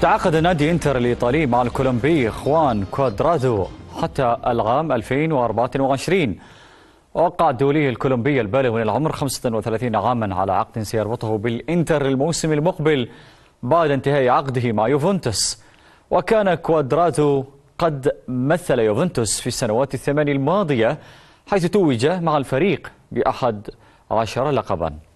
تعاقد نادي انتر الايطالي مع الكولومبي خوان كوادرادو حتى العام 2024 وقع الدولي الكولومبي البالغ من العمر 35 عاما على عقد سيربطه بالانتر الموسم المقبل بعد انتهاء عقده مع يوفنتوس وكان كوادرادو قد مثل يوفنتوس في السنوات الثمان الماضية حيث توج مع الفريق بأحد عشر لقباً